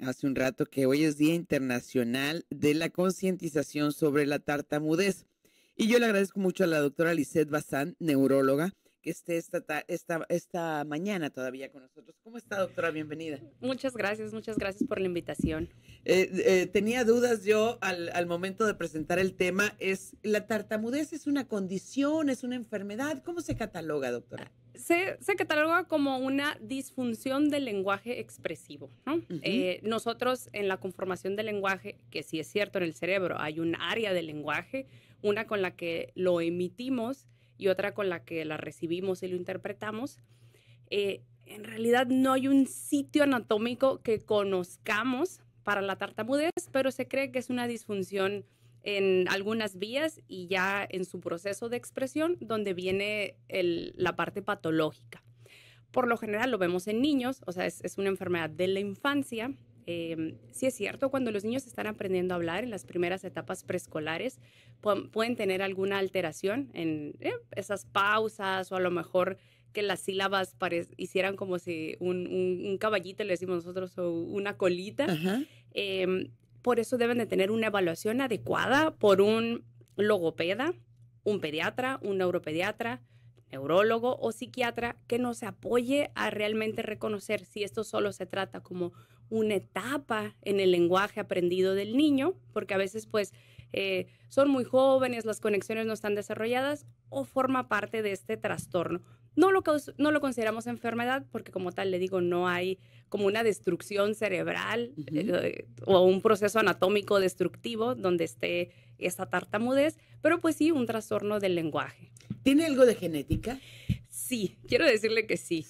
hace un rato que hoy es Día Internacional de la Concientización sobre la Tartamudez. Y yo le agradezco mucho a la doctora Lisette Bazán, neuróloga, que esté esta, mañana todavía con nosotros. ¿Cómo está, doctora? Bienvenida. Muchas gracias, muchas gracias por la invitación. Eh, eh, tenía dudas yo al, momento de presentar el tema. Es ¿La tartamudez es una condición, es una enfermedad? ¿Cómo se cataloga, doctora? Se, cataloga como una disfunción del lenguaje expresivo. Eh, nosotros en la conformación del lenguaje, que sí es cierto en el cerebro, hay un área del lenguaje, una con la que lo emitimos y otra con la que la recibimos y lo interpretamos, eh, en realidad no hay un sitio anatómico que conozcamos para la tartamudez, pero se cree que es una disfunción en algunas vías y ya en su proceso de expresión donde viene la parte patológica. Por lo general lo vemos en niños, o sea, es una enfermedad de la infancia si em, sí es cierto, cuando los niños están aprendiendo a hablar en las primeras etapas preescolares, pueden tener alguna alteración en eh, esas pausas o a lo mejor que las sílabas hicieran como si un, caballito, le decimos nosotros, o una colita. Em, por eso deben de tener una evaluación adecuada por un logopeda, un pediatra, un neuropediatra, neurólogo o psiquiatra que nos apoye a realmente reconocer si esto solo se trata como una etapa en el lenguaje aprendido del niño, porque a veces pues eh, son muy jóvenes, las conexiones no están desarrolladas o forma parte de este trastorno. No lo, no lo consideramos enfermedad porque como tal, le digo, no hay como una destrucción cerebral eh, o un proceso anatómico destructivo donde esté esa tartamudez, pero pues sí un trastorno del lenguaje. ¿Tiene algo de genética? Sí, quiero decirle que sí.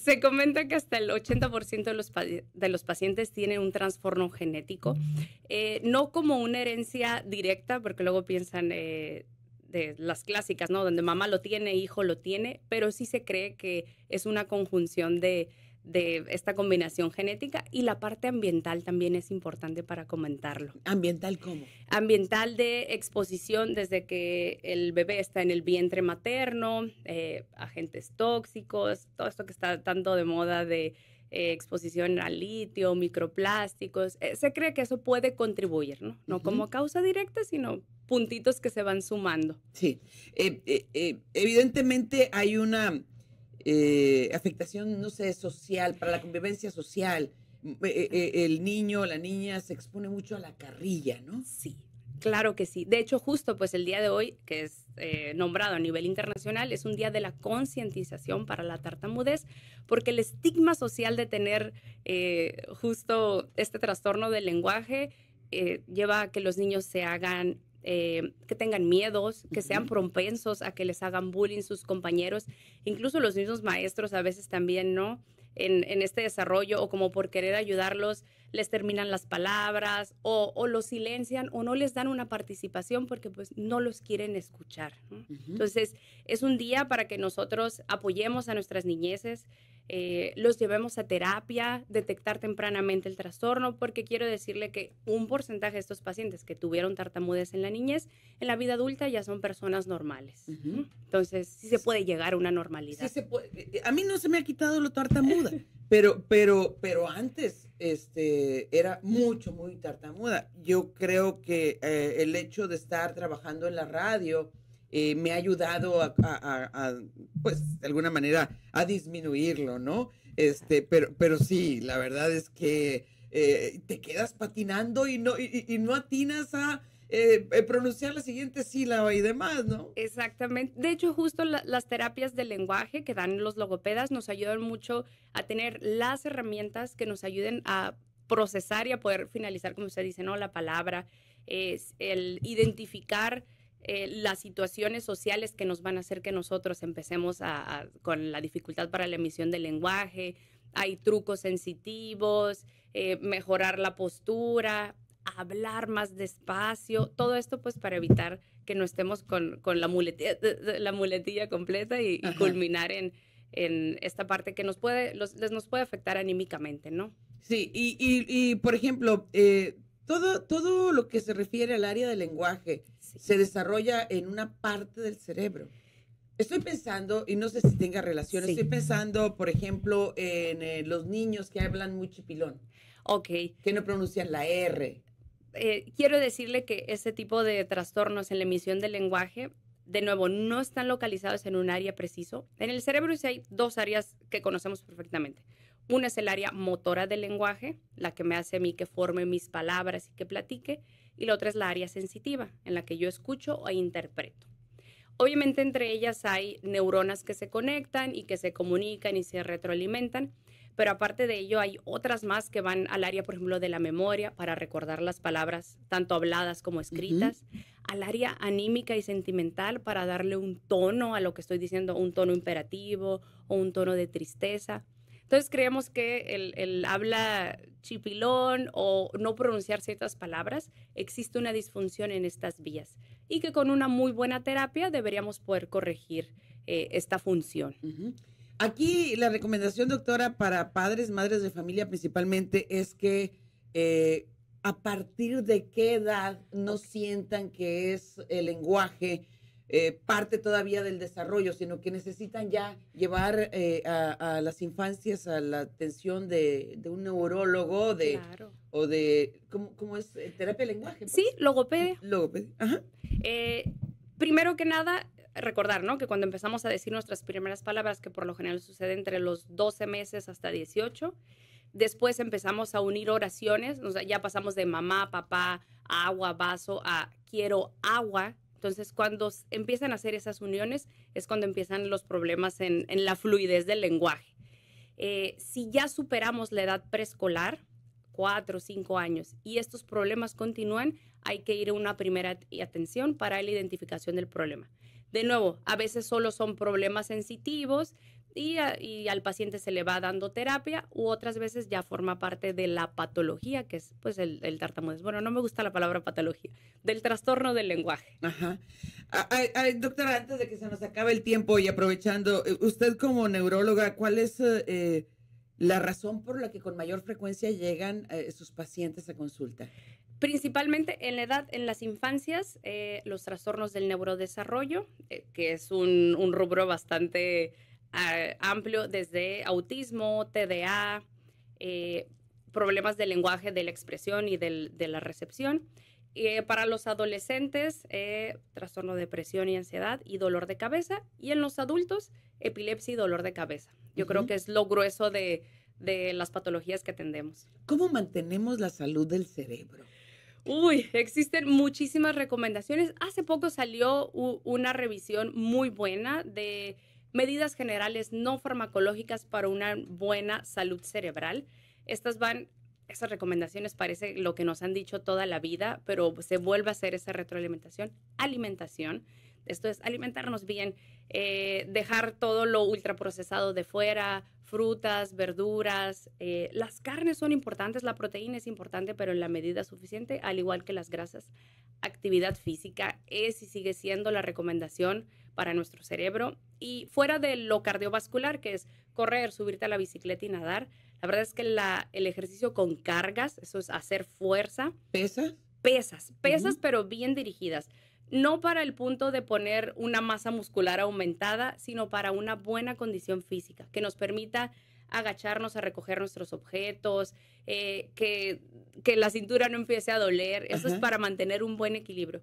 Se comenta que hasta el 80% de los, pacientes tienen un trastorno genético, mm. eh, no como una herencia directa, porque luego piensan eh, de las clásicas, ¿no? Donde mamá lo tiene, hijo lo tiene, pero sí se cree que es una conjunción de de esta combinación genética y la parte ambiental también es importante para comentarlo. ¿Ambiental cómo? Ambiental de exposición desde que el bebé está en el vientre materno, eh, agentes tóxicos, todo esto que está tanto de moda de eh, exposición al litio, microplásticos. Eh, se cree que eso puede contribuir, ¿no? No como causa directa, sino puntitos que se van sumando. Sí. evidentemente hay una eh, afectación, no sé, social, para la convivencia social. Mm, eh, eh, el niño, la niña se expone mucho a la carrilla, ¿no? Sí, Claro que sí. De hecho, justo pues el día de hoy, que es eh, nombrado a nivel internacional, es un día de la concientización para la tartamudez, porque el estigma social de tener justo este trastorno del lenguaje lleva a que los niños se hagan eh, que tengan miedos, que sean propensos a que les hagan bullying sus compañeros, incluso los mismos maestros a veces también, ¿no? En, este desarrollo o como por querer ayudarlos les terminan las palabras o, los silencian o no les dan una participación porque pues no los quieren escuchar. Entonces es un día para que nosotros apoyemos a nuestras niñeces, eh, los llevemos a terapia, detectar tempranamente el trastorno, porque quiero decirle que un porcentaje de estos pacientes que tuvieron tartamudez en la niñez, en la vida adulta ya son personas normales. Entonces, sí se puede llegar a una normalidad. Eh, eh, a mí no se me ha quitado lo tartamuda, pero, pero, pero antes este, era mucho, muy tartamuda. Yo creo que el hecho de estar trabajando en la radio, eh, me ha ayudado a, pues, de alguna manera, a disminuirlo, ¿no? Este, pero, pero sí, la verdad es que eh, te quedas patinando y no, y, no atinas a eh, pronunciar la siguiente sílaba y demás, ¿no? Exactamente. De hecho, justo las terapias del lenguaje que dan los logopedas nos ayudan mucho a tener las herramientas que nos ayuden a procesar y a poder finalizar, como usted dice, ¿no? La palabra, es el identificar eh, las situaciones sociales que nos van a hacer que nosotros empecemos con la dificultad para la emisión del lenguaje, hay trucos sensitivos, eh, mejorar la postura, hablar más despacio, todo esto pues para evitar que no estemos con, la, muletilla, completa y, culminar en, esta parte que nos puede, les nos puede afectar anímicamente, ¿no? Sí, y, por ejemplo, eh, todo, lo que se refiere al área del lenguaje se desarrolla en una parte del cerebro. Estoy pensando, y no sé si tenga relación, estoy pensando, por ejemplo, en eh, los niños que hablan muy chipilón. Ok. Que no pronuncian la R. Eh, quiero decirle que ese tipo de trastornos en la emisión del lenguaje, de nuevo, no están localizados en un área preciso. En el cerebro sí hay dos áreas que conocemos perfectamente. Una es el área motora del lenguaje, la que me hace a mí que forme mis palabras y que platique, y la otra es la área sensitiva, en la que yo escucho e interpreto. Obviamente entre ellas hay neuronas que se conectan y que se comunican y se retroalimentan, pero aparte de ello hay otras más que van al área, por ejemplo, de la memoria para recordar las palabras, tanto habladas como escritas, al área anímica y sentimental para darle un tono a lo que estoy diciendo, un tono imperativo o un tono de tristeza entonces creemos que el, habla chipilón o no pronunciar ciertas palabras, existe una disfunción en estas vías y que con una muy buena terapia deberíamos poder corregir eh, esta función. Aquí la recomendación, doctora, para padres, madres de familia principalmente, es que eh, a partir de qué edad no sientan que es el lenguaje eh, parte todavía del desarrollo, sino que necesitan ya llevar eh, a, las infancias a la atención de, un neurólogo de, o de, ¿cómo, es? Eh, ¿Terapia de lenguaje? Pues. Sí, logopedia. primero que nada, recordar, ¿no? Que cuando empezamos a decir nuestras primeras palabras, que por lo general sucede entre los 12 meses hasta 18, después empezamos a unir oraciones, ya pasamos de mamá, papá, agua, vaso, a quiero agua, entonces, cuando empiezan a hacer esas uniones, es cuando empiezan los problemas en, la fluidez del lenguaje. Eh, si ya superamos la edad preescolar, cuatro o cinco años, y estos problemas continúan, hay que ir a una primera atención para la identificación del problema. De nuevo, a veces solo son problemas sensitivos, y, al paciente se le va dando terapia u otras veces ya forma parte de la patología, que es pues el, tartamudez. Bueno, no me gusta la palabra patología, del trastorno del lenguaje. Ajá. doctora, antes de que se nos acabe el tiempo y aprovechando, eh, usted como neuróloga, ¿cuál es eh, la razón por la que con mayor frecuencia llegan eh, sus pacientes a consulta? Principalmente en la edad, en las infancias, los trastornos del neurodesarrollo, que es un rubro bastante eh, amplio desde autismo, TDA, eh, problemas de lenguaje, de la expresión y de la recepción. Eh, para los adolescentes, trastorno de depresión y ansiedad y dolor de cabeza. Y en los adultos, epilepsia y dolor de cabeza. Yo creo que es lo grueso de, de las patologías que atendemos. ¿Cómo mantenemos la salud del cerebro? Uy, existen muchísimas recomendaciones. Hace poco salió una revisión muy buena de medidas generales no farmacológicas para una buena salud cerebral. Estas van, esas recomendaciones parece lo que nos han dicho toda la vida, pero se vuelve a hacer esa retroalimentación, alimentación esto es alimentarnos bien, eh, dejar todo lo ultraprocesado de fuera, frutas, verduras. Eh, las carnes son importantes, la proteína es importante, pero en la medida suficiente, al igual que las grasas. Actividad física es y sigue siendo la recomendación para nuestro cerebro. Y fuera de lo cardiovascular, que es correr, subirte a la bicicleta y nadar, la verdad es que el ejercicio con cargas, eso es hacer fuerza. Pesas. Pesas, pesas, pero bien dirigidas no para el punto de poner una masa muscular aumentada, sino para una buena condición física que nos permita agacharnos a recoger nuestros objetos, eh, que, la cintura no empiece a doler. Eso es para mantener un buen equilibrio.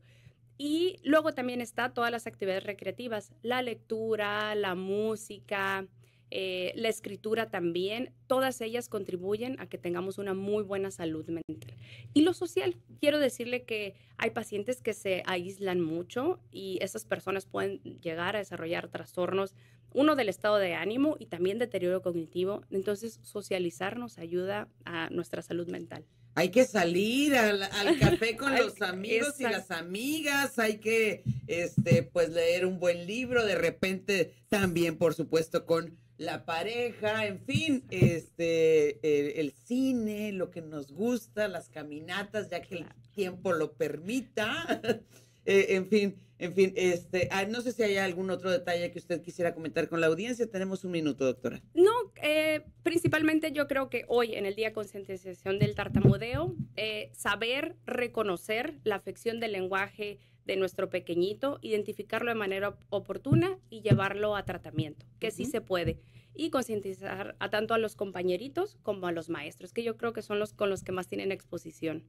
Y luego también está todas las actividades recreativas, la lectura, la música, eh, la escritura también, todas ellas contribuyen a que tengamos una muy buena salud mental. Y lo social, quiero decirle que hay pacientes que se aíslan mucho y esas personas pueden llegar a desarrollar trastornos, uno del estado de ánimo y también deterioro cognitivo. Entonces, socializarnos ayuda a nuestra salud mental hay que salir al, café con los amigos y las amigas, hay que este, pues leer un buen libro, de repente también, por supuesto, con la pareja, en fin, este, el, cine, lo que nos gusta, las caminatas, ya que el tiempo lo permita. Eh, en fin, en fin, este, ah, no sé si hay algún otro detalle que usted quisiera comentar con la audiencia. Tenemos un minuto, doctora. No, eh, principalmente yo creo que hoy, en el Día de Concientización del Tartamudeo, eh, saber reconocer la afección del lenguaje de nuestro pequeñito, identificarlo de manera oportuna y llevarlo a tratamiento, que sí se puede. Y concientizar a tanto a los compañeritos como a los maestros, que yo creo que son los con los que más tienen exposición.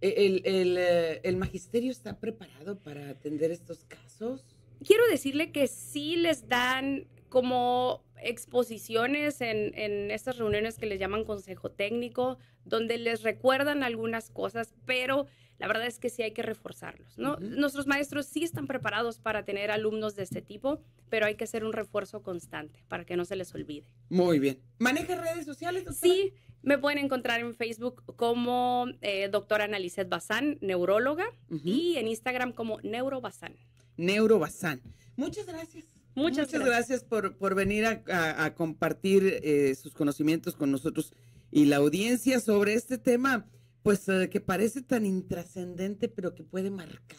E-, ¿El, eh, el magisterio está preparado para atender estos casos? Quiero decirle que sí les dan como exposiciones en, estas reuniones que les llaman consejo técnico, donde les recuerdan algunas cosas, pero la verdad es que sí hay que reforzarlos, Nuestros maestros sí están preparados para tener alumnos de este tipo, pero hay que hacer un refuerzo constante para que no se les olvide. Muy bien. ¿Maneja redes sociales, Sí, me pueden encontrar en Facebook como eh, doctora Analicet Bazán, neuróloga, y en Instagram como Neurobazán. Neurobazán. Muchas gracias. Muchas, gracias. por, venir a, compartir eh, sus conocimientos con nosotros y la audiencia sobre este tema, pues eh, que parece tan intrascendente, pero que puede marcar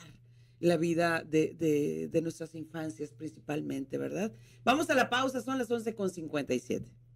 la vida de, de nuestras infancias principalmente, ¿verdad? Vamos a la pausa, son las 11.57.